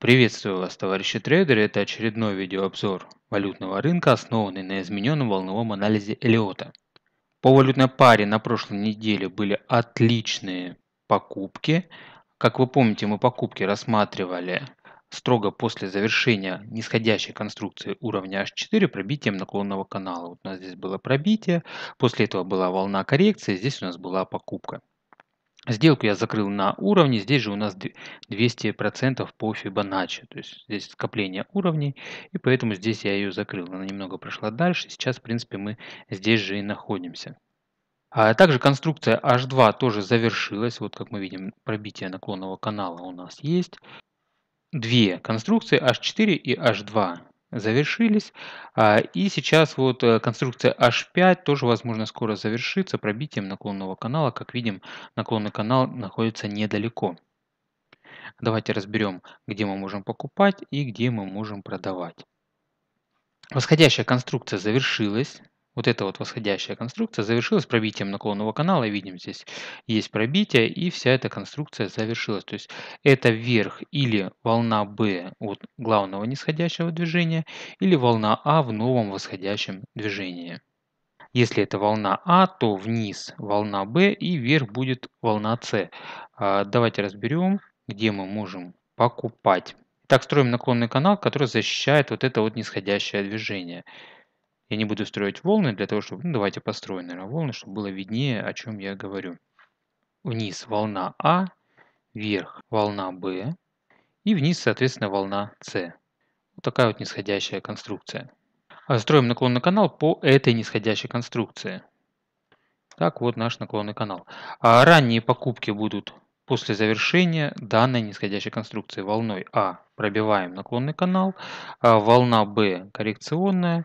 Приветствую вас, товарищи трейдеры, это очередной видеообзор валютного рынка, основанный на измененном волновом анализе Элиота. По валютной паре на прошлой неделе были отличные покупки. Как вы помните, мы покупки рассматривали строго после завершения нисходящей конструкции уровня H4 пробитием наклонного канала. Вот у нас здесь было пробитие, после этого была волна коррекции, здесь у нас была покупка. Сделку я закрыл на уровне, здесь же у нас 200% по Fibonacci, то есть здесь скопление уровней, и поэтому здесь я ее закрыл. Она немного прошла дальше, сейчас в принципе мы здесь же и находимся. А также конструкция H2 тоже завершилась, вот как мы видим пробитие наклонного канала у нас есть. Две конструкции H4 и H2 завершились. А, и сейчас вот э, конструкция H5 тоже, возможно, скоро завершится пробитием наклонного канала. Как видим, наклонный канал находится недалеко. Давайте разберем, где мы можем покупать и где мы можем продавать. Восходящая конструкция завершилась, вот эта вот восходящая конструкция завершилась пробитием наклонного канала. Видим, здесь есть пробитие, и вся эта конструкция завершилась. То есть это вверх или волна B от главного нисходящего движения, или волна А в новом восходящем движении. Если это волна А, то вниз волна Б и вверх будет волна С. А, давайте разберем, где мы можем покупать. Так строим наклонный канал, который защищает вот это вот нисходящее движение. Я не буду строить волны для того, чтобы... Ну, давайте построим наверное, волны, чтобы было виднее, о чем я говорю. Вниз волна А, вверх волна Б и вниз, соответственно, волна С. Вот такая вот нисходящая конструкция. А строим наклонный канал по этой нисходящей конструкции. Так вот наш наклонный канал. А ранние покупки будут после завершения данной нисходящей конструкции волной А пробиваем наклонный канал, а волна Б коррекционная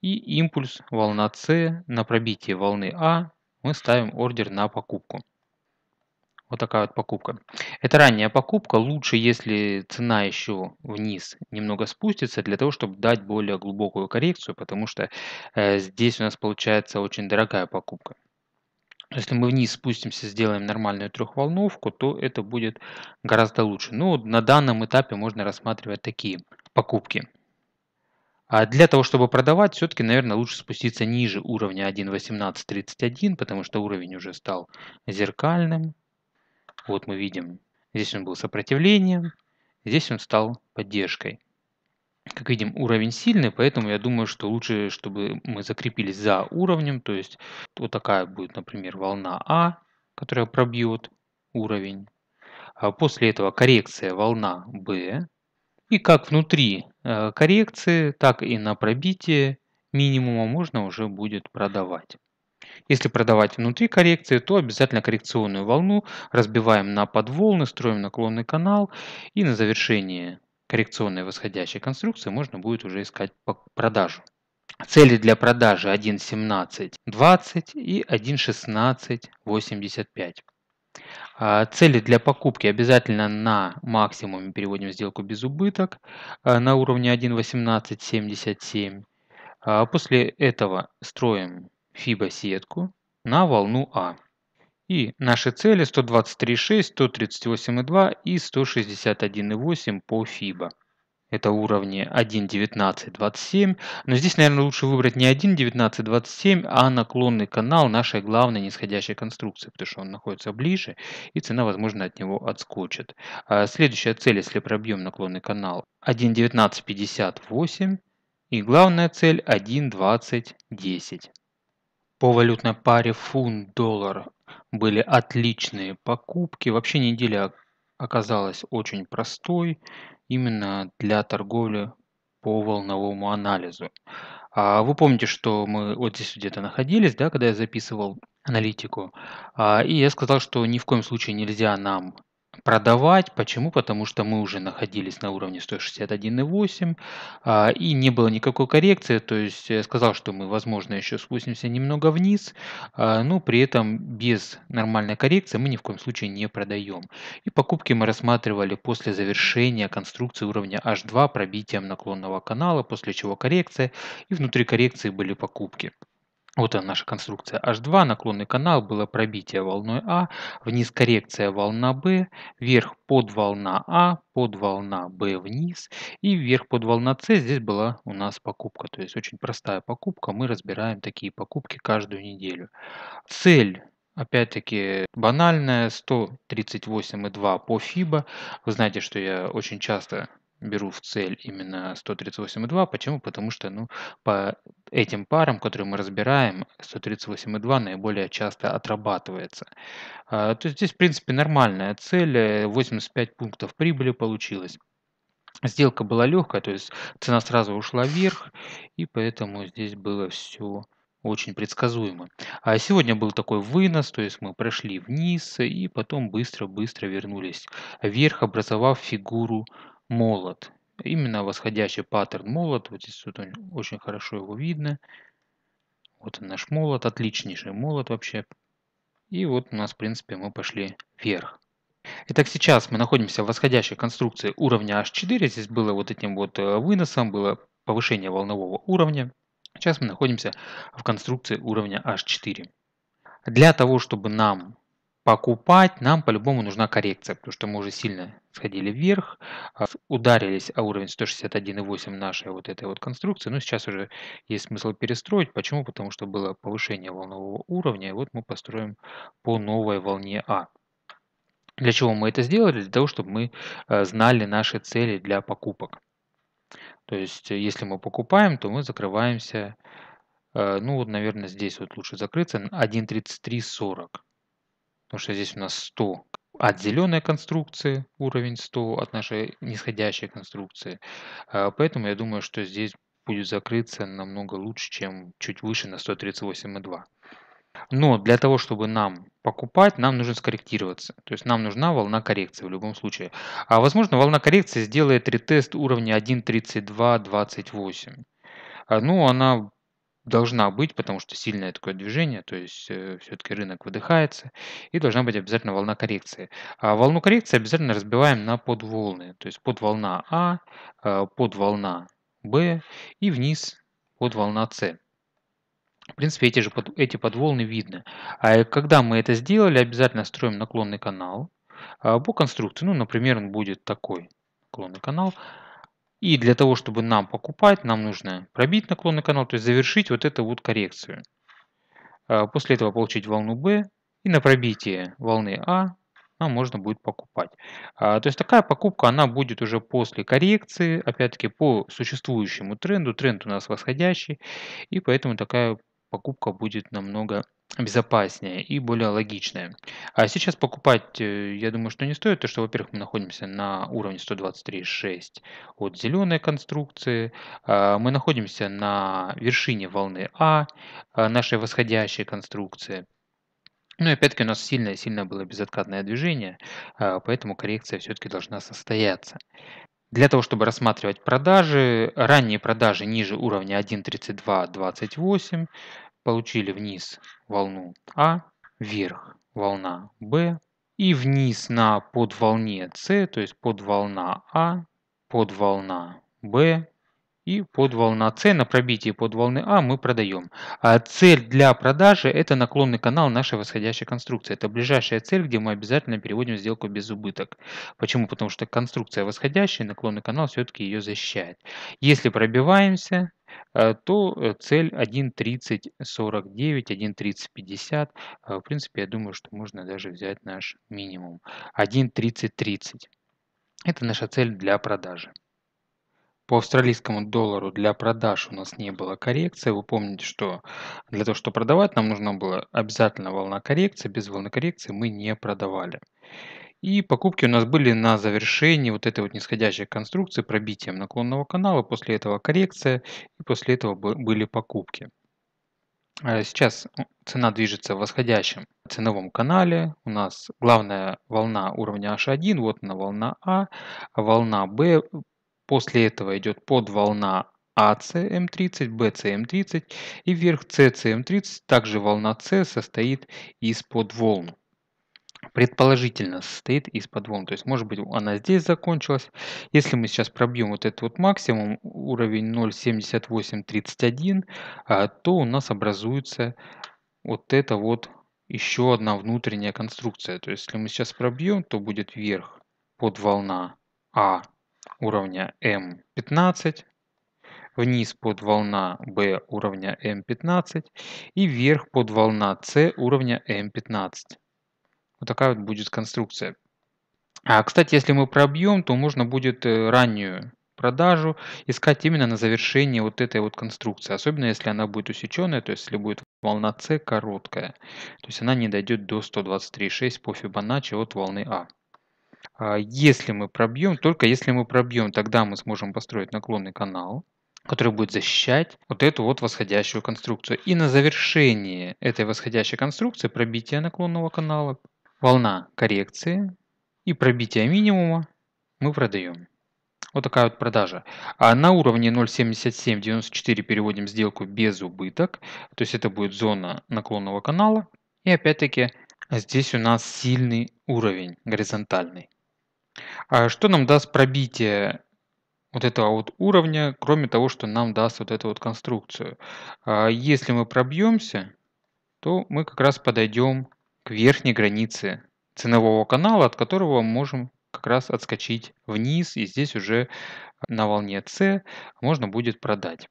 и импульс волна С на пробитие волны А мы ставим ордер на покупку. Вот такая вот покупка. Это ранняя покупка. Лучше, если цена еще вниз немного спустится, для того, чтобы дать более глубокую коррекцию, потому что э, здесь у нас получается очень дорогая покупка. Если мы вниз спустимся, сделаем нормальную трехволновку, то это будет гораздо лучше. Но ну, на данном этапе можно рассматривать такие покупки. А для того, чтобы продавать, все-таки, наверное, лучше спуститься ниже уровня 1.18.31, потому что уровень уже стал зеркальным. Вот мы видим, здесь он был сопротивлением, здесь он стал поддержкой. Как видим, уровень сильный, поэтому я думаю, что лучше, чтобы мы закрепились за уровнем. То есть вот такая будет, например, волна А, которая пробьет уровень. А после этого коррекция волна Б. И как внутри Э, коррекции, так и на пробитие минимума можно уже будет продавать. Если продавать внутри коррекции, то обязательно коррекционную волну разбиваем на подволны, строим наклонный канал и на завершение коррекционной восходящей конструкции можно будет уже искать продажу. Цели для продажи 1.17.20 и 1.16.85. А, цели для покупки обязательно на максимуме переводим сделку без убыток а, на уровне 1.1877. А, после этого строим FIBA сетку на волну А. И наши цели 123.6, 138.2 и 161.8 по фибо это уровни 1.19.27. Но здесь, наверное, лучше выбрать не 1.19.27, а наклонный канал нашей главной нисходящей конструкции, потому что он находится ближе, и цена, возможно, от него отскочит. А следующая цель, если пробьем наклонный канал, 1.19.58. И главная цель 1.20.10. По валютной паре фунт-доллар были отличные покупки. Вообще неделя оказалась очень простой именно для торговли по волновому анализу. А вы помните, что мы вот здесь где-то находились, да, когда я записывал аналитику, а, и я сказал, что ни в коем случае нельзя нам продавать. Почему? Потому что мы уже находились на уровне 161.8 а, и не было никакой коррекции. То есть я сказал, что мы, возможно, еще спустимся немного вниз, а, но при этом без нормальной коррекции мы ни в коем случае не продаем. И покупки мы рассматривали после завершения конструкции уровня H2 пробитием наклонного канала, после чего коррекция и внутри коррекции были покупки. Вот она наша конструкция H2, наклонный канал, было пробитие волной А, вниз коррекция волна Б, вверх под волна А, под волна Б вниз и вверх под волна С здесь была у нас покупка. То есть очень простая покупка, мы разбираем такие покупки каждую неделю. Цель Опять-таки банальная, 138,2 по FIBA. Вы знаете, что я очень часто беру в цель именно 138,2. Почему? Потому что ну, по этим парам, которые мы разбираем, 138,2 наиболее часто отрабатывается. А, то есть здесь, в принципе, нормальная цель. 85 э, пунктов прибыли получилось. Сделка была легкая, то есть цена сразу ушла вверх, и поэтому здесь было все очень предсказуемо. А сегодня был такой вынос, то есть мы прошли вниз и потом быстро-быстро вернулись вверх, образовав фигуру молот. Именно восходящий паттерн молот. Вот здесь вот очень хорошо его видно. Вот он наш молот, отличнейший молот вообще. И вот у нас, в принципе, мы пошли вверх. Итак, сейчас мы находимся в восходящей конструкции уровня H4. Здесь было вот этим вот э, выносом, было повышение волнового уровня. Сейчас мы находимся в конструкции уровня H4. Для того, чтобы нам покупать, нам по-любому нужна коррекция, потому что мы уже сильно сходили вверх, а, ударились о уровень 161,8 нашей вот этой вот конструкции, но сейчас уже есть смысл перестроить. Почему? Потому что было повышение волнового уровня, и вот мы построим по новой волне А. Для чего мы это сделали? Для того, чтобы мы а, знали наши цели для покупок. То есть, если мы покупаем, то мы закрываемся, а, ну вот, наверное, здесь вот лучше закрыться, 1.3340. Потому что здесь у нас 100 от зеленой конструкции, уровень 100 от нашей нисходящей конструкции. А, поэтому я думаю, что здесь будет закрыться намного лучше, чем чуть выше на 138,2. Но для того, чтобы нам покупать, нам нужно скорректироваться. То есть нам нужна волна коррекции в любом случае. А возможно, волна коррекции сделает ретест уровня 1.3228. А, ну, она должна быть, потому что сильное такое движение, то есть э, все-таки рынок выдыхается, и должна быть обязательно волна коррекции. А волну коррекции обязательно разбиваем на подволны, то есть подволна А, э, подволна Б и вниз подволна С. В принципе, эти же под, эти подволны видны. А когда мы это сделали, обязательно строим наклонный канал а, по конструкции. Ну, например, он будет такой, наклонный канал и для того, чтобы нам покупать, нам нужно пробить наклонный канал, то есть завершить вот эту вот коррекцию. А, после этого получить волну B и на пробитие волны А нам можно будет покупать. А, то есть такая покупка, она будет уже после коррекции, опять-таки по существующему тренду. Тренд у нас восходящий, и поэтому такая покупка будет намного безопаснее и более логичная. А сейчас покупать, э, я думаю, что не стоит, то что, во-первых, мы находимся на уровне 123.6 от зеленой конструкции, а, мы находимся на вершине волны а, а нашей восходящей конструкции. Ну и опять-таки у нас сильное сильное было безоткатное движение, а, поэтому коррекция все-таки должна состояться. Для того, чтобы рассматривать продажи, ранние продажи ниже уровня 1.32.28 получили вниз волну А, вверх волна Б и вниз на подволне С, то есть подволна А, подволна Б и под волна С на пробитие под волны А мы продаем. А цель для продажи – это наклонный канал нашей восходящей конструкции. Это ближайшая цель, где мы обязательно переводим сделку без убыток. Почему? Потому что конструкция восходящая, наклонный канал все-таки ее защищает. Если пробиваемся, э, то э, цель 1.3049, 1.3050. Э, в принципе, я думаю, что можно даже взять наш минимум. 1.3030. Это наша цель для продажи по австралийскому доллару для продаж у нас не было коррекции. Вы помните, что для того, чтобы продавать, нам нужна была обязательно волна коррекции. Без волны коррекции мы не продавали. И покупки у нас были на завершении вот этой вот нисходящей конструкции пробитием наклонного канала. После этого коррекция и после этого были покупки. А сейчас цена движется в восходящем ценовом канале. У нас главная волна уровня H1, вот она волна А, волна Б После этого идет подволна АЦМ30, БЦМ30 и вверх СЦМ30. Также волна С состоит из подволн. Предположительно состоит из подволн. То есть, может быть, она здесь закончилась. Если мы сейчас пробьем вот этот вот максимум, уровень 0,7831, а, то у нас образуется вот эта вот еще одна внутренняя конструкция. То есть, если мы сейчас пробьем, то будет вверх подволна А уровня М15, вниз под волна B уровня М15 и вверх под волна С уровня М15. Вот такая вот будет конструкция. А, кстати, если мы пробьем, то можно будет э, раннюю продажу искать именно на завершении вот этой вот конструкции. Особенно если она будет усеченная, то есть если будет волна С короткая. То есть она не дойдет до 123,6 по Фибоначчи от волны А. А, если мы пробьем, только если мы пробьем, тогда мы сможем построить наклонный канал, который будет защищать вот эту вот восходящую конструкцию. И на завершении этой восходящей конструкции пробитие наклонного канала, волна коррекции и пробитие минимума мы продаем. Вот такая вот продажа. А на уровне 0.7794 переводим сделку без убыток. То есть это будет зона наклонного канала. И опять-таки здесь у нас сильный уровень горизонтальный. А что нам даст пробитие вот этого вот уровня, кроме того, что нам даст вот эту вот конструкцию? А если мы пробьемся, то мы как раз подойдем к верхней границе ценового канала, от которого мы можем как раз отскочить вниз, и здесь уже на волне C можно будет продать.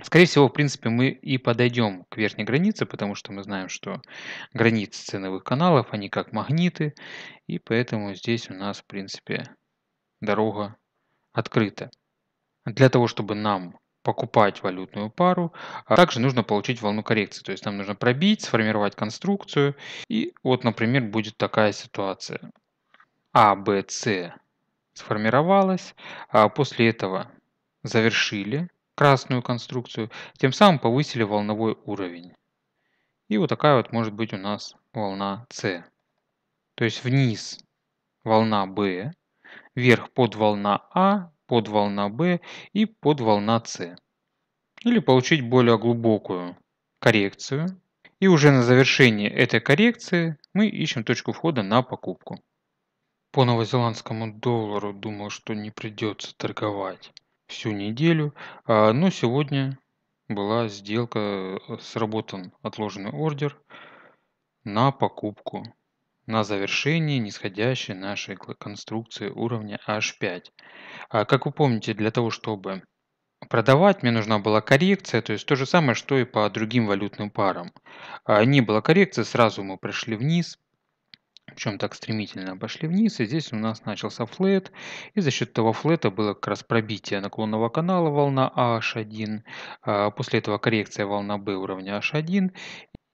Скорее всего, в принципе, мы и подойдем к верхней границе, потому что мы знаем, что границы ценовых каналов, они как магниты, и поэтому здесь у нас, в принципе, дорога открыта. Для того, чтобы нам покупать валютную пару, а также нужно получить волну коррекции. То есть нам нужно пробить, сформировать конструкцию. И вот, например, будет такая ситуация. А, Б, С сформировалась. А после этого завершили красную конструкцию, тем самым повысили волновой уровень. И вот такая вот может быть у нас волна С. То есть вниз волна Б, вверх под волна А, под волна Б и под волна С. Или получить более глубокую коррекцию. И уже на завершении этой коррекции мы ищем точку входа на покупку. По новозеландскому доллару думал, что не придется торговать всю неделю. А, но сегодня была сделка, э, сработан отложенный ордер на покупку на завершение нисходящей нашей конструкции уровня H5. А, как вы помните, для того, чтобы продавать, мне нужна была коррекция, то есть то же самое, что и по другим валютным парам. А, не было коррекции, сразу мы пришли вниз, причем так стремительно пошли вниз, и здесь у нас начался флет, и за счет этого флета было как раз пробитие наклонного канала волна H1, а, после этого коррекция волна B уровня H1,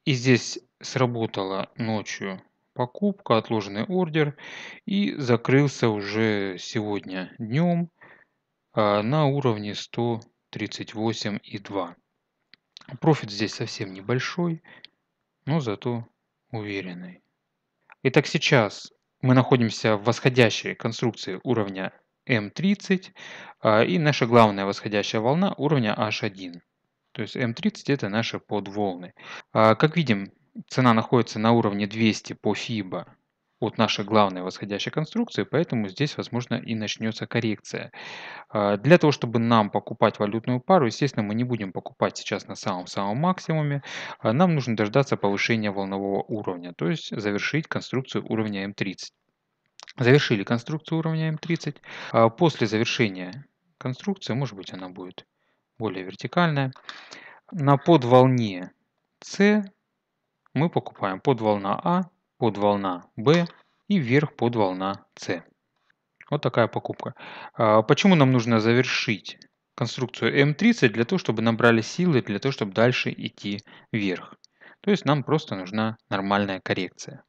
и здесь сработала ночью покупка, отложенный ордер, и закрылся уже сегодня днем а, на уровне 138,2. Профит здесь совсем небольшой, но зато уверенный. Итак, сейчас мы находимся в восходящей конструкции уровня М30 а, и наша главная восходящая волна уровня H1. То есть М30 это наши подволны. А, как видим, цена находится на уровне 200 по FIBA от нашей главной восходящей конструкции, поэтому здесь, возможно, и начнется коррекция. А, для того, чтобы нам покупать валютную пару, естественно, мы не будем покупать сейчас на самом-самом максимуме. А нам нужно дождаться повышения волнового уровня, то есть завершить конструкцию уровня М30. Эм Завершили конструкцию уровня М30. Эм а после завершения конструкции, может быть, она будет более вертикальная, на подволне С мы покупаем подволна А под волна B и вверх под волна C. Вот такая покупка. А, почему нам нужно завершить конструкцию М30? Для того, чтобы набрали силы, для того, чтобы дальше идти вверх. То есть нам просто нужна нормальная коррекция.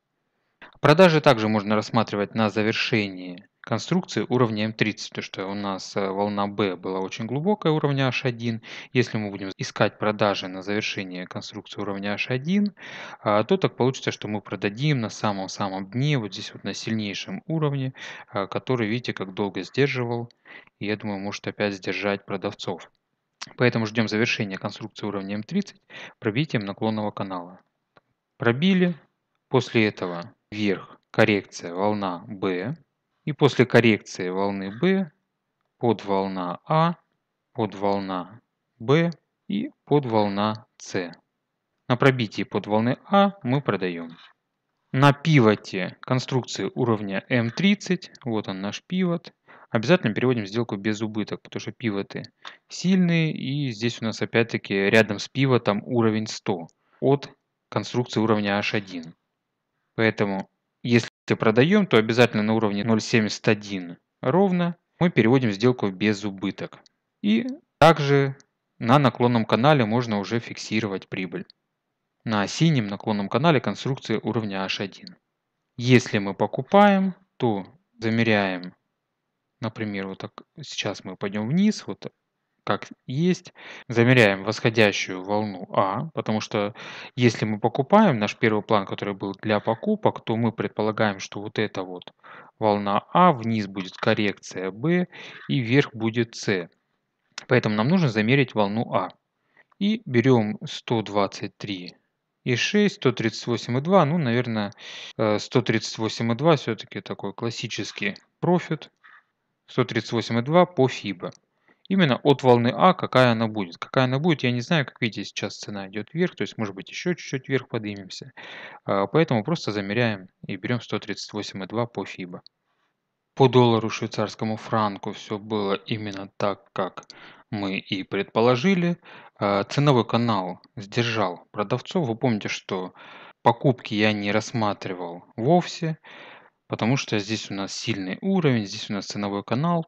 Продажи также можно рассматривать на завершении конструкции уровня М30, то что у нас э, волна B была очень глубокая уровня H1. Если мы будем искать продажи на завершение конструкции уровня H1, а, то так получится, что мы продадим на самом-самом дне, вот здесь вот на сильнейшем уровне, а, который, видите, как долго сдерживал, и я думаю, может опять сдержать продавцов. Поэтому ждем завершения конструкции уровня М30 пробитием наклонного канала. Пробили, после этого вверх коррекция волна B, и после коррекции волны B волна А, под волна Б и под волна С. На пробитии волны А мы продаем. На пивоте конструкции уровня М30, вот он наш пивот, обязательно переводим сделку без убыток, потому что пивоты сильные. И здесь у нас опять-таки рядом с пивотом уровень 100 от конструкции уровня H1. Поэтому если ты продаем, то обязательно на уровне 0.71 ровно мы переводим сделку без убыток. И также на наклонном канале можно уже фиксировать прибыль. На синем наклонном канале конструкции уровня H1. Если мы покупаем, то замеряем, например, вот так, сейчас мы пойдем вниз, вот как есть. Замеряем восходящую волну А, потому что если мы покупаем, наш первый план, который был для покупок, то мы предполагаем, что вот эта вот волна А, вниз будет коррекция Б и вверх будет С. Поэтому нам нужно замерить волну А. И берем 123 и 6, 138,2, ну, наверное, э, и 138,2 все-таки такой классический профит, и 138,2 по FIBA именно от волны А, какая она будет. Какая она будет, я не знаю, как видите, сейчас цена идет вверх, то есть может быть еще чуть-чуть вверх поднимемся. А, поэтому просто замеряем и берем 138,2 по FIBA. По доллару швейцарскому франку все было именно так, как мы и предположили. А, ценовой канал сдержал продавцов. Вы помните, что покупки я не рассматривал вовсе, потому что здесь у нас сильный уровень, здесь у нас ценовой канал,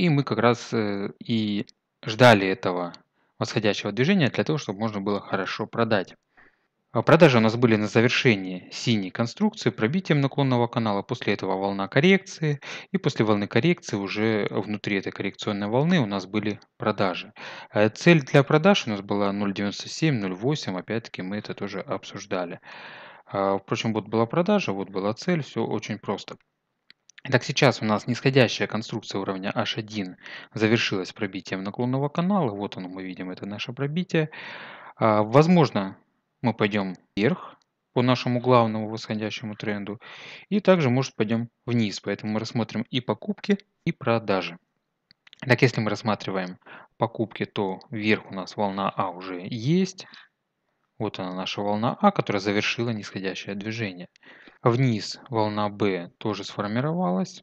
и мы как раз э, и ждали этого восходящего движения для того, чтобы можно было хорошо продать. А продажи у нас были на завершении синей конструкции, пробитием наклонного канала, после этого волна коррекции, и после волны коррекции уже внутри этой коррекционной волны у нас были продажи. А цель для продаж у нас была 0.97, 0.8, опять-таки мы это тоже обсуждали. А, впрочем, вот была продажа, вот была цель, все очень просто. Так сейчас у нас нисходящая конструкция уровня H1 завершилась пробитием наклонного канала. Вот он, мы видим, это наше пробитие. А, возможно, мы пойдем вверх по нашему главному восходящему тренду. И также, может, пойдем вниз. Поэтому мы рассмотрим и покупки, и продажи. Так, если мы рассматриваем покупки, то вверх у нас волна А уже есть. Вот она, наша волна А, которая завершила нисходящее движение. Вниз волна B тоже сформировалась.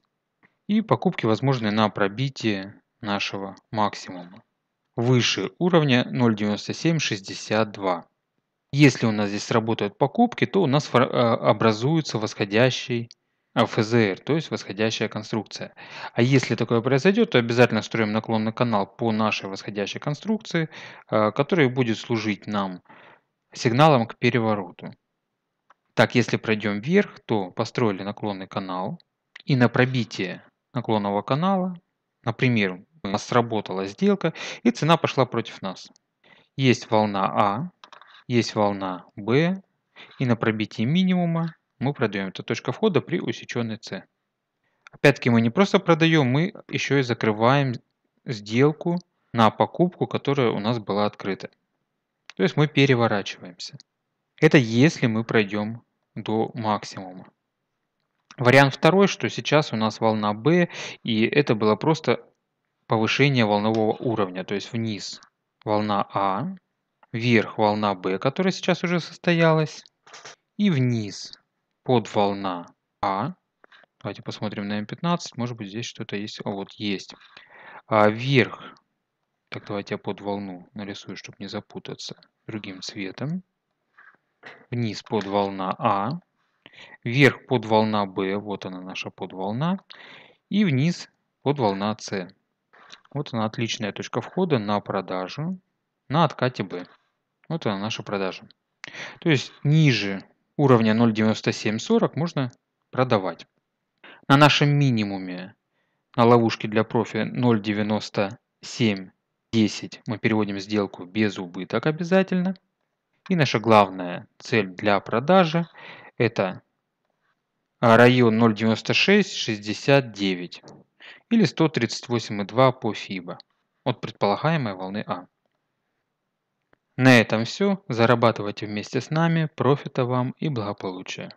И покупки возможны на пробитие нашего максимума. Выше уровня 0.9762. Если у нас здесь работают покупки, то у нас э, образуется восходящий ФЗР, то есть восходящая конструкция. А если такое произойдет, то обязательно строим наклонный канал по нашей восходящей конструкции, э, который будет служить нам сигналом к перевороту. Так, если пройдем вверх, то построили наклонный канал. И на пробитие наклонного канала, например, у нас сработала сделка, и цена пошла против нас. Есть волна А, есть волна Б, и на пробитие минимума мы продаем. Это точка входа при усеченной С. Опять-таки мы не просто продаем, мы еще и закрываем сделку на покупку, которая у нас была открыта. То есть мы переворачиваемся. Это если мы пройдем до максимума. Вариант второй, что сейчас у нас волна B, и это было просто повышение волнового уровня, то есть вниз волна А, вверх волна B, которая сейчас уже состоялась, и вниз под волна А. Давайте посмотрим на М15, может быть здесь что-то есть, а вот есть. А вверх, так давайте я под волну нарисую, чтобы не запутаться, другим цветом вниз подволна А, вверх подволна Б, вот она наша подволна, и вниз подволна С. Вот она отличная точка входа на продажу на откате Б, Вот она наша продажа. То есть ниже уровня 0.9740 можно продавать. На нашем минимуме на ловушке для профи 0.9710 мы переводим сделку без убыток обязательно. И наша главная цель для продажи – это район 0,9669 или 138,2 по FIBA от предполагаемой волны А. На этом все. Зарабатывайте вместе с нами. Профита вам и благополучия.